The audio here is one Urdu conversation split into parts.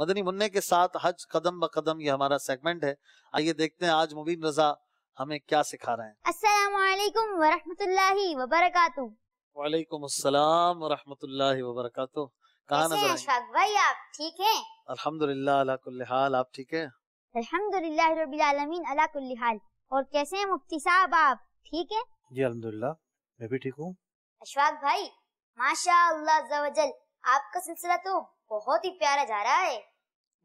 مدنی منع کے ساتھ حج قدم بقدم یہ ہمارا سیگمنٹ ہے آئیے دیکھتے ہیں آج مبین رضا ہمیں کیا سکھا رہے ہیں السلام علیکم ورحمت اللہ وبرکاتہ وعلیکم السلام ورحمت اللہ وبرکاتہ نظر اشفاق بھائی آپ ٹھیک ہیں الحمدللہ علا کل حال آپ ٹھیک ہیں الحمدللہ رب العالمین علا کل حال اور کیسے ہیں مفتی صاحب آپ ٹھیک ہیں جی الحمدللہ میں بھی ٹھیک ہوں اشفاق بھائی ماشاء اللہ آپ کا سلسلہ تو بہت ہی پیارا جا رہا ہے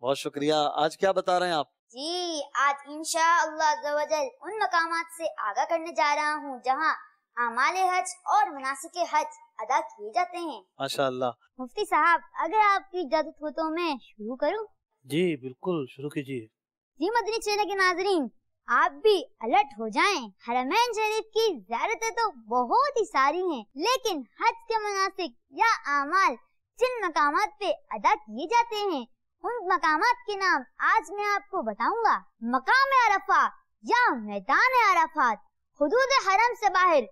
بہت شکریہ آج کیا بتا رہے ہیں آپ جی آج ان شاء اللہ ان مقامات سے آگاہ کرنے جا رہا ہوں جہاں حج اور مناسب حج ادا کیے جاتے ہیں مفتی صاحب اگر آپ کی اجازت ہو تو میں شروع کروں جی بالکل شروع کیجیے جی مدنی کے ناظرین آپ بھی الرٹ ہو جائیں حرمین شریف کی زیارتیں تو بہت ہی ساری ہیں لیکن حج کے مناسب یا اعمال جن مقامات پہ ادا کیے جاتے ہیں ان مقامات کے نام آج میں آپ کو بتاؤں گا مقام عرفہ یا میدان عرفات حدود حرم سے باہر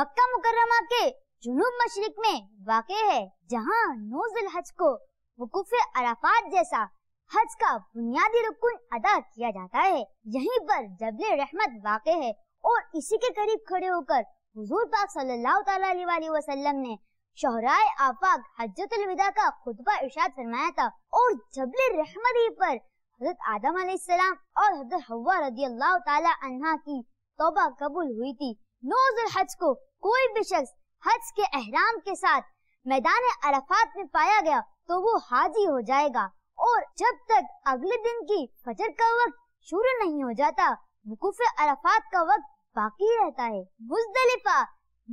مکہ مکرمہ کے جنوب مشرق میں واقع ہے جہاں نوز الحج کو وقوف عرفات جیسا حج کا بنیادی رکن ادا کیا جاتا ہے یہیں پر جبل رحمت واقع ہے اور اسی کے قریب کھڑے ہو کر حضور پاک صلی اللہ تعالی علیہ وسلم نے شہرائے آفاق حجت الوداع کا خطبہ ارشاد فرمایا تھا اور جبل رحمتی پر حضرت آدم علیہ السلام اور حضرت حوا رضی اللہ تعالی عنہ کی توبہ قبول ہوئی تھی نوز الحج کو کوئی بھی شخص حج کے احرام کے ساتھ میدان عرفات میں پایا گیا تو وہ حاجی ہو جائے گا اور جب تک اگلے دن کی فجر کا وقت شروع نہیں ہو جاتا وقوف عرفات کا وقت باقی رہتا ہے مزدلفہ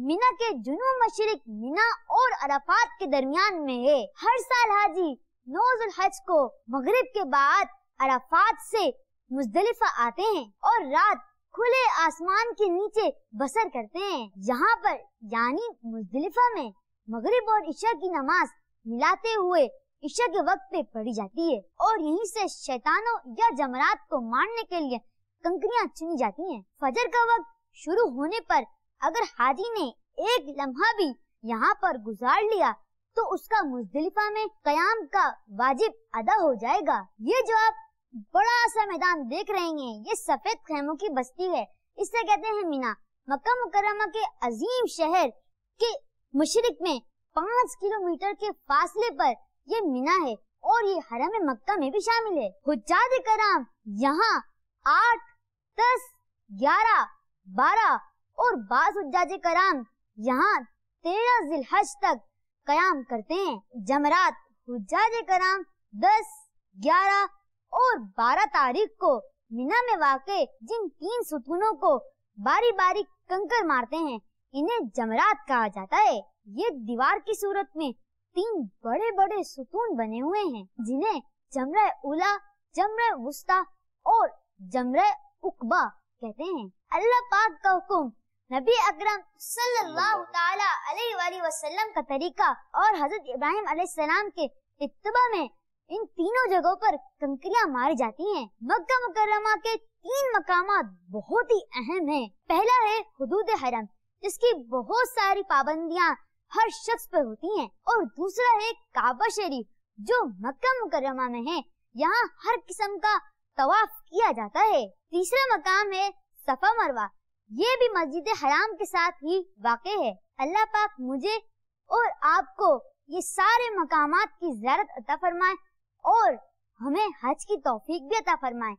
مینا کے جنوب مشرق مینا اور عرفات کے درمیان میں ہے ہر سال حاجی نوز الحج کو مغرب کے بعد عرفات سے مزدلفہ آتے ہیں اور رات کھلے آسمان کے نیچے بسر کرتے ہیں یہاں پر یعنی مزدلفہ میں مغرب اور عشاء کی نماز ملاتے ہوئے عشاء کے وقت پہ پڑی جاتی ہے اور یہیں سے شیطانوں یا جمرات کو مارنے کے لیے کنکریاں چنی جاتی ہیں فجر کا وقت شروع ہونے پر اگر حاجی نے ایک لمحہ بھی یہاں پر گزار لیا تو اس کا مزدلفہ میں قیام کا واجب ادا ہو جائے گا یہ جو آپ بڑا سا میدان دیکھ رہے ہیں یہ سفید خیموں کی بستی ہے اس سے کہتے ہیں مینا مکہ مکرمہ کے عظیم شہر کے مشرق میں پانچ کلومیٹر کے فاصلے پر یہ مینا ہے اور یہ حرم مکہ میں بھی شامل ہے کرام یہاں آٹھ دس گیارہ بارہ اور بعض حجاج کرام یہاں تیرہ ذیل تک قیام کرتے ہیں جمرات حجاج کرام دس گیارہ اور بارہ تاریخ کو مینا میں واقع جن تین ستونوں کو باری باری کنکر مارتے ہیں انہیں جمرات کہا جاتا ہے یہ دیوار کی صورت میں تین بڑے بڑے ستون بنے ہوئے ہیں جنہیں جمرہ اولا جمرہ وسطی اور جمرہ اکبا کہتے ہیں اللہ پاک کا حکم نبی اکرم صلی اللہ تعالی علیہ وآلہ وسلم کا طریقہ اور حضرت ابراہیم علیہ السلام کے اتباع میں ان تینوں جگہوں پر کنکریاں ماری جاتی ہیں مکہ مکرمہ کے تین مقامات بہت ہی اہم ہیں پہلا ہے حدود حرم جس کی بہت ساری پابندیاں ہر شخص پر ہوتی ہیں اور دوسرا ہے کعبہ شریف جو مکہ مکرمہ میں ہے یہاں ہر قسم کا طواف کیا جاتا ہے تیسرا مقام ہے صفا مروہ یہ بھی مسجد حرام کے ساتھ ہی واقع ہے اللہ پاک مجھے اور آپ کو یہ سارے مقامات کی زیارت عطا فرمائے اور ہمیں حج کی توفیق بھی عطا فرمائے